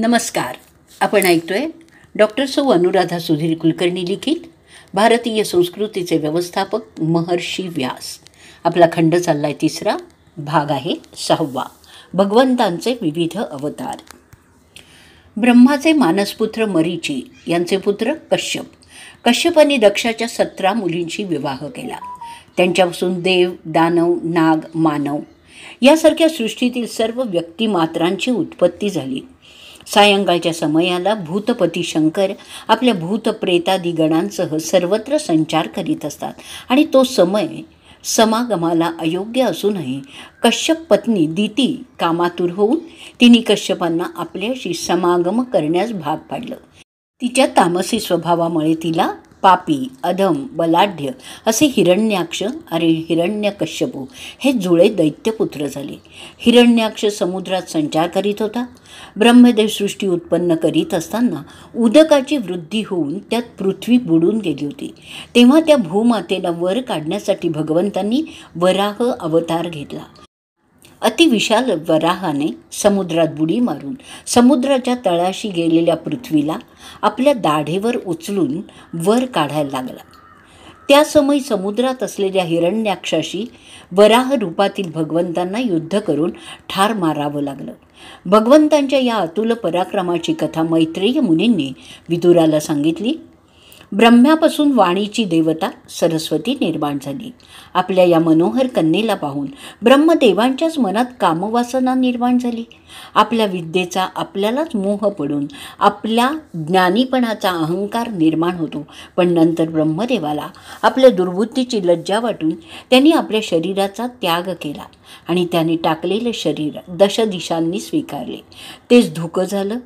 नमस्कार आपण ऐकतोय डॉक्टर सौ अनुराधा सुधीर कुलकर्णी लिखित भारतीय संस्कृतीचे व्यवस्थापक महर्षी व्यास आपला खंड चाललाय तिसरा भाग आहे सहावा भगवंतांचे विविध अवतार ब्रह्माचे मानसपुत्र मरीची यांचे पुत्र कश्यप कश्यपाने दक्षाच्या सतरा मुलींशी विवाह केला त्यांच्यापासून देव दानव नाग मानव यासारख्या सृष्टीतील सर्व व्यक्तिमात्रांची उत्पत्ती झाली सायंकाळच्या समयाला भूतपती शंकर आपल्या गणांसह सर्वत्र संचार करीत असतात आणि तो समय समागमाला अयोग्य असूनही कश्यप पत्नी दिती कामातूर होऊन तिने कश्यपांना आपल्याशी समागम करण्यास भाग पाडलं तिच्या तामसी स्वभावामुळे तिला पापी अधम बलाढ्य असे हिरण्याक्ष आणि हिरण्यकश्यपू हे जुळे दैत्यपुत्र झाले हिरण्याक्ष समुद्रात संचार करीत होता ब्रह्मदेव सृष्टी उत्पन्न करीत असताना उदकाची वृद्धी होऊन त्यात पृथ्वी बुडून गेली होती तेव्हा त्या भूमातेला वर काढण्यासाठी भगवंतांनी वराह अवतार घेतला अतिविशाल वराहाने समुद्रात बुडी मारून समुद्राच्या तळाशी गेलेल्या पृथ्वीला आपल्या दाढेवर उचलून वर काढायला लागला त्या समुद्रात असलेल्या हिरण्याक्षाशी वराह रूपातील भगवंतांना युद्ध करून ठार मारावं लागलं भगवंतांच्या या अतुल पराक्रमाची कथा मैत्रेय मुनींनी विदुराला सांगितली ब्रह्म्यापासून वाणीची देवता सरस्वती निर्माण झाली आपल्या या मनोहर कन्येला पाहून ब्रह्मदेवांच्याच मनात कामवासना निर्माण झाली आपल्या विद्येचा आपल्यालाच मोह पडून आपल्या ज्ञानीपणाचा अहंकार निर्माण होतो पण नंतर ब्रह्मदेवाला आपल्या दुर्बुद्धीची लज्जा वाटून त्यांनी आपल्या शरीराचा त्याग केला आणि त्याने टाकलेले शरीर दशदिशांनी स्वीकारले तेच धुकं झालं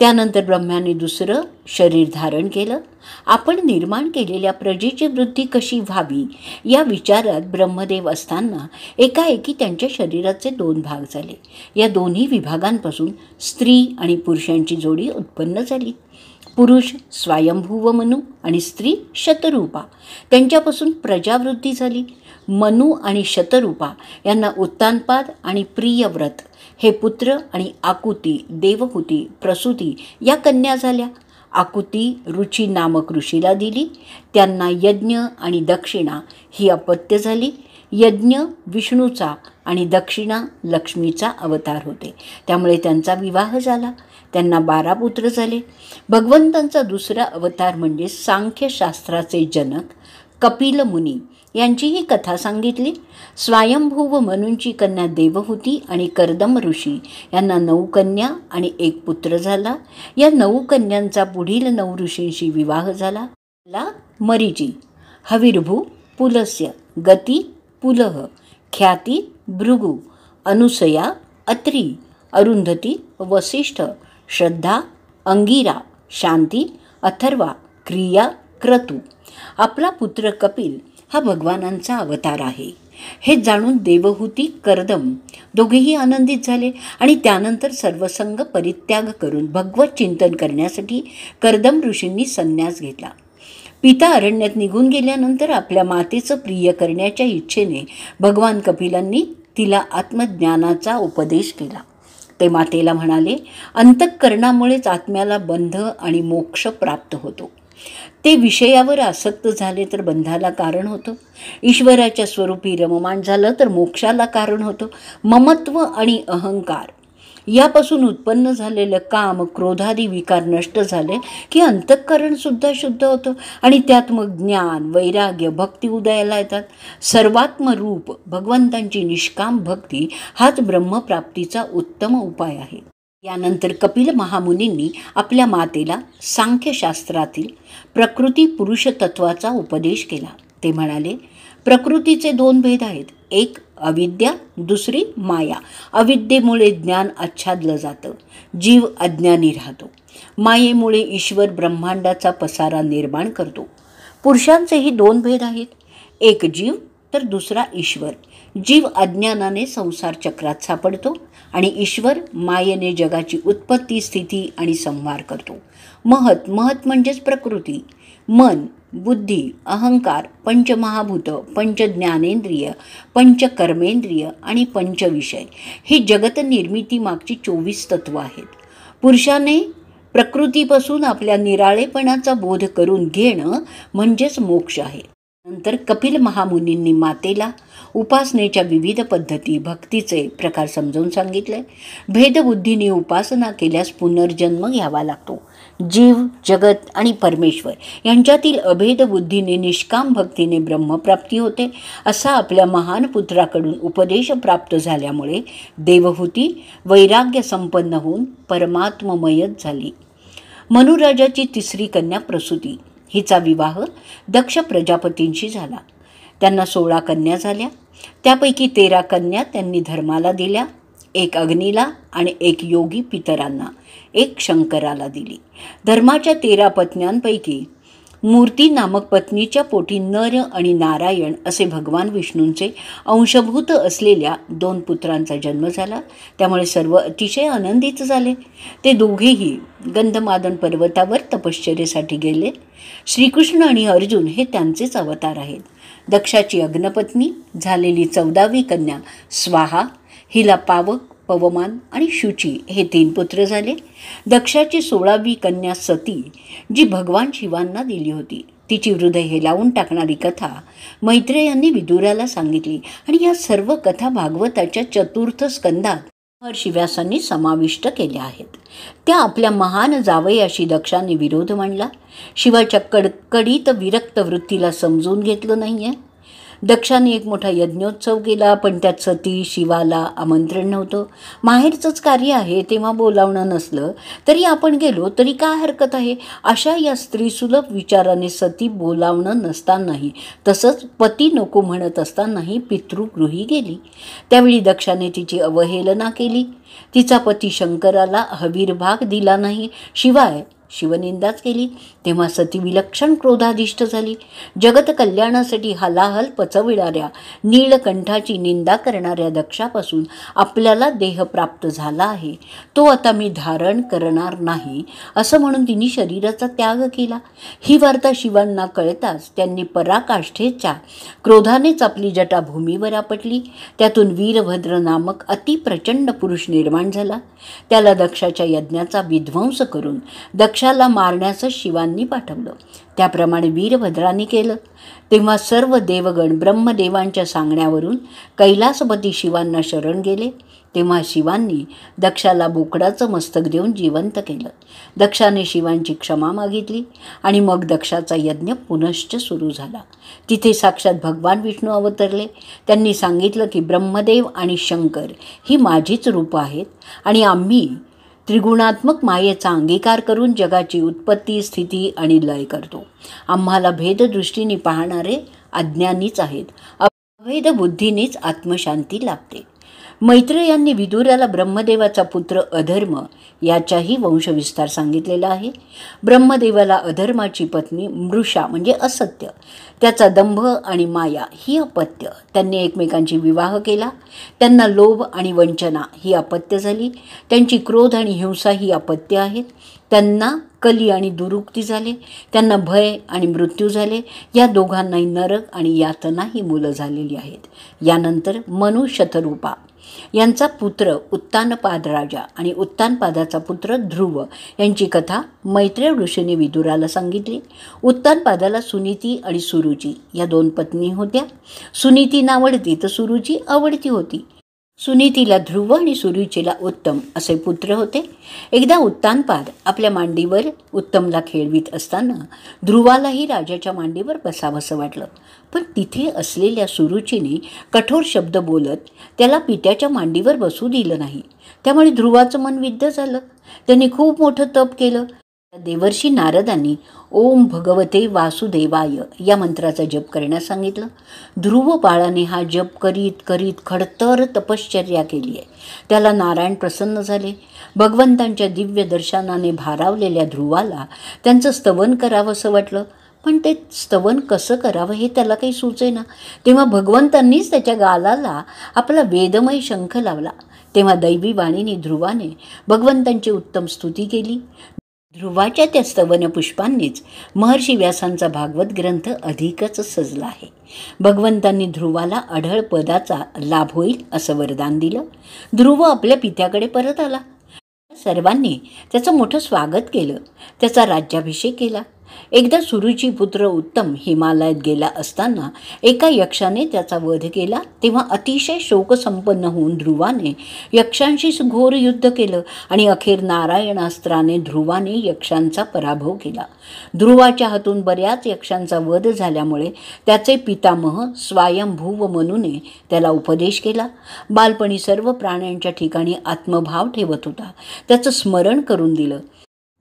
त्यानंतर ब्रह्म्याने दुसरं शरीर धारण केलं आपण निर्माण केलेल्या प्रजेची वृद्धी कशी व्हावी या विचारात ब्रह्मदेव असताना एकाएकी त्यांच्या शरीराचे दोन भाग झाले या दोन्ही विभागांपासून स्त्री आणि पुरुषांची जोडी उत्पन्न झाली पुरुष स्वयंभूव मनू आणि स्त्री शतरूपा त्यांच्यापासून प्रजावृद्धी झाली मनू आणि शतरूपा यांना उत्तानपाद आणि प्रियव्रत हे पुत्र आणि आकुती देवहूती प्रसूती या कन्या झाल्या आकुती रुची नामक ऋषीला दिली त्यांना यज्ञ आणि दक्षिणा ही अपत्य झाली यज्ञ विष्णूचा आणि दक्षिणा लक्ष्मीचा अवतार होते त्यामुळे त्यांचा विवाह झाला त्यांना बारा पुत्र झाले भगवंतांचा दुसरा अवतार म्हणजे सांख्यशास्त्राचे जनक कपिल मुनी यांचीही कथा सांगितली स्वयंभू व मनूंची कन्या देवहूती आणि कर्दम ऋषी यांना नऊ कन्या आणि एक पुत्र झाला या नऊ कन्यांचा पुढील नऊ ऋषींशी विवाह झाला ला मरिजी हविर्भू पुलस्य गती पुलह ख्याती भृगु अनुसया अत्री अरुंधती वसिष्ठ श्रद्धा अंगिरा शांती अथर्वा क्रिया क्रतू आपला पुत्र कपिल हा भगवानांचा अवतार आहे हे जाणून देवहूती करदम दोघेही आनंदित झाले आणि त्यानंतर सर्वसंग परित्याग करून भगवत चिंतन करण्यासाठी कर्दम ऋषींनी संन्यास घेतला पिता अरण्यात निघून गेल्यानंतर आपल्या मातेचं प्रिय करण्याच्या इच्छेने भगवान कपिलांनी तिला आत्मज्ञानाचा उपदेश केला ते मातेला म्हणाले अंतःकरणामुळेच आत्म्याला बंध आणि मोक्ष प्राप्त होतो ते विषयावर आसक्त झाले तर बंधाला कारण होतं ईश्वराच्या स्वरूपी रममाण झालं तर मोक्षाला कारण होतं ममत्व आणि अहंकार यापासून उत्पन्न झालेलं काम क्रोधादी विकार नष्ट झाले की अंतःकरणसुद्धा शुद्ध होतं आणि त्यात मग ज्ञान वैराग्य भक्ती उदयाला येतात सर्वात्म रूप भगवंतांची निष्काम भक्ती हाच ब्रह्मप्राप्तीचा उत्तम उपाय आहे यानंतर कपिल महामुनींनी आपल्या मातेला सांख्यशास्त्रातील प्रकृती पुरुष तत्वाचा उपदेश केला ते म्हणाले प्रकृतीचे दोन भेद आहेत एक अविद्या दुसरी माया अविद्येमुळे ज्ञान आच्छादलं जातं जीव अज्ञानी राहतो मायेमुळे ईश्वर ब्रह्मांडाचा पसारा निर्माण करतो पुरुषांचेही दोन भेद आहेत एक जीव तर दुसरा ईश्वर जीव अज्ञानाने संसार चक्रात सापडतो आणि ईश्वर मायेने जगाची उत्पत्ती स्थिती आणि संहार करतो महत महत म्हणजेच प्रकृती मन बुद्धी अहंकार पंचमहाभूत पंचज्ञानेंद्रिय पंचकर्मेंद्रिय आणि पंचविषय ही जगतनिर्मितीमागची चोवीस तत्व आहेत पुरुषाने प्रकृतीपासून आपल्या निराळेपणाचा बोध करून घेणं म्हणजेच मोक्ष आहे नंतर कपिल महामुनींनी मातेला उपासनेच्या विविध पद्धती भक्तीचे प्रकार समजून सांगितले भेदबुद्धीने उपासना केल्यास पुनर्जन्म घ्यावा लागतो जीव जगत आणि परमेश्वर यांच्यातील अभेदबुद्धीने निष्काम भक्तीने ब्रह्मप्राप्ती होते असा आपल्या महान पुत्राकडून उपदेश प्राप्त झाल्यामुळे देवहूती वैराग्य संपन्न होऊन परमात्ममयत झाली मनुराजाची तिसरी कन्या प्रसूती हिचा विवाह दक्ष प्रजापतींशी झाला त्यांना सोळा कन्या झाल्या त्यापैकी तेरा कन्या त्यांनी धर्माला दिल्या एक अग्नीला आणि एक योगी पितरांना एक शंकराला दिली धर्माच्या तेरा पत्न्यांपैकी मूर्ती नामक पत्नीच्या पोटी नर आणि नारायण असे भगवान विष्णूंचे अंशभूत असलेल्या दोन पुत्रांचा जन्म झाला त्यामुळे सर्व अतिशय आनंदित झाले ते दोघेही गंधमादन पर्वतावर तपश्चर्यासाठी गेले श्रीकृष्ण आणि अर्जुन हे त्यांचेच अवतार आहेत दक्षाची अग्नपत्नी झालेली चौदावी कन्या स्वाहा हिला पावक पवमान आणि शुची हे तीन पुत्र झाले दक्षाची सोळावी कन्या सती जी भगवान शिवांना दिली होती तिची हृदय हे लावून टाकणारी कथा मैत्रेयांनी विदुराला सांगितली आणि या सर्व कथा भागवताच्या चतुर्थ स्कंदात महर्षी व्यासांनी समाविष्ट केल्या आहेत त्या आपल्या महान जावयाशी दक्षाने विरोध मांडला शिवाच्या कडकडीत विरक्त वृत्तीला समजून घेतलं नाहीये दक्षाने एक मोठा यज्ञोत्सव केला पण त्यात सती शिवाला आमंत्रण नव्हतं माहेरचंच कार्य आहे तेव्हा बोलावणं नसलं तरी आपण गेलो तरी काय हरकत आहे अशा या स्त्रीसुलभ विचाराने सती बोलावणं नसतानाही तसंच पती नको म्हणत असतानाही पितृगृही गेली त्यावेळी दक्षाने तिची अवहेलना केली तिचा पती शंकराला हवीर भाग दिला नाही शिवाय शिवनिंदाच केली तेव्हा सती विलक्षण क्रोधाधिष्ठ झाली जगत कल्याणासाठी हलाहल पचविणाऱ्या नीलकंठाची निंदा करणाऱ्या दक्षापासून आपल्याला देह प्राप्त झाला आहे तो आता मी धारण करणार नाही असं म्हणून तिने शरीराचा त्याग केला ही वार्ता शिवांना कळताच त्यांनी पराकाष्ठेच्या क्रोधानेच आपली जटा भूमीवर आपटली त्यातून वीरभद्र नामक अतिप्रचंड पुरुष निर्माण झाला त्याला दक्षाच्या यज्ञाचा विध्वंस करून दक्ष दक्षाला मारण्याचं शिवांनी पाठवलं त्याप्रमाणे वीरभद्रांनी केलं तेव्हा सर्व देवगण ब्रह्मदेवांच्या सांगण्यावरून कैलासपती शिवांना शरण गेले तेव्हा शिवांनी दक्षाला बोकडाचं मस्तक देऊन जिवंत केलं दक्षाने शिवांची क्षमा मागितली आणि मग दक्षाचा यज्ञ पुनश्च सुरू झाला तिथे साक्षात भगवान विष्णू अवतरले त्यांनी सांगितलं की ब्रह्मदेव आणि शंकर ही माझीच रूपं आहेत आणि आम्ही त्रिगुणात्मक मायेचा अंगीकार करून जगाची उत्पत्ती स्थिती आणि लय करतो आम्हाला भेददृष्टीने पाहणारे अज्ञानीच आहेत अवैध बुद्धीनेच आत्मशांती लाभते मैत्रेय यांनी विदुराला ब्रह्मदेवाचा पुत्र अधर्म याचाही वंशविस्तार सांगितलेला आहे ब्रह्मदेवाला अधर्माची पत्नी मृषा म्हणजे असत्य त्याचा दंभ आणि माया ही अपत्य त्यांनी एकमेकांची विवाह केला त्यांना लोभ आणि वंचना ही अपत्य झाली त्यांची क्रोध आणि हिंसा ही अपत्य आहेत त्यांना कली आणि दुरुक्ती झाले त्यांना भय आणि मृत्यू झाले या दोघांनाही नरक आणि यातना ही मुलं झालेली आहेत यानंतर मनु यांचा पुत्र उत्तानपाद राजा आणि उत्तानपादाचा पुत्र ध्रुव यांची कथा मैत्रेय ऋषीने विदुराला सांगितली उत्तानपादाला सुनीती आणि सुरुची या दोन पत्नी होत्या सुनीती नावडती तर सुरुची आवडती होती सुनीतीला ध्रुव आणि सुरुचीला उत्तम असे पुत्र होते एकदा उत्तानपाद आपल्या मांडीवर उत्तमला खेळवीत असताना ध्रुवालाही राजाच्या मांडीवर बसावंसं वाटलं पण तिथे असलेल्या सुरुचीने कठोर शब्द बोलत त्याला पित्याच्या मांडीवर बसू दिलं नाही त्यामुळे ध्रुवाचं मन विद्ध झालं त्यांनी खूप मोठं तप केलं देवर्षी नारदांनी ओम भगवते वासुदेवाय या मंत्राचा जप करण्यास सांगितलं ध्रुव बाळाने हा जप करीत करीत खडतर तपश्चर्या केली आहे त्याला नारायण प्रसन्न झाले भगवंतांच्या दिव्य दर्शनाने भारावलेल्या ध्रुवाला त्यांचं स्तवन करावं असं वाटलं पण ते स्तवन कसं करावं हे त्याला काही सुचे ना तेव्हा भगवंतांनीच त्याच्या गालाला आपला वेदमय शंख लावला तेव्हा दैवी वाणीने ध्रुवाने भगवंतांची उत्तम स्तुती केली ध्रुवाच्या त्या स्तवनपुष्पांनीच महर्षी व्यासांचा भागवत ग्रंथ अधिकच सजला आहे भगवंतांनी ध्रुवाला अढळ पदाचा लाभ होईल असं वरदान दिलं ध्रुव आपल्या पित्याकडे परत आला सर्वांनी त्याचं मोठं स्वागत केलं त्याचा राज्याभिषेक केला एकदा सुरुची पुत्र उत्तम हिमालयात गेला असताना एका यक्षाने त्याचा वध केला तेव्हा अतिशय शोकसंपन्न होऊन ध्रुवाने यक्षांशी घोर युद्ध केलं आणि अखेर नारायणास्त्राने ध्रुवाने यक्षांचा पराभव केला ध्रुवाच्या हातून बऱ्याच यक्षांचा वध झाल्यामुळे त्याचे पितामह स्वयंभूव मनूने त्याला उपदेश केला बालपणी सर्व प्राण्यांच्या ठिकाणी आत्मभाव ठेवत होता त्याचं स्मरण करून दिलं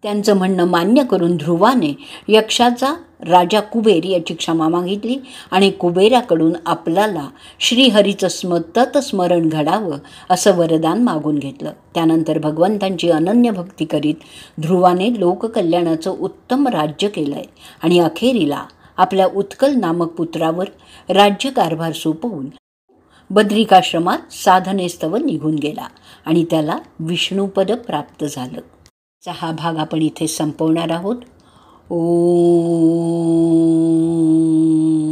त्यांचं म्हणणं मान्य करून ध्रुवाने यक्षाचा राजा कुबेर याची क्षमा मागितली आणि कुबेराकडून आपल्याला श्रीहरीचं स्म तत्स्मरण घडावं असं वरदान मागून घेतलं त्यानंतर भगवंतांची अनन्य भक्ती करीत ध्रुवाने लोककल्याणाचं उत्तम राज्य केलं आणि अखेरीला आपल्या उत्कल नामक पुत्रावर राज्यकारभार सोपवून बद्रिकाश्रमात साधनेस्तव निघून गेला आणि त्याला विष्णूपद प्राप्त झालं चा हा भाग आपण इथे संपवणार आहोत ओ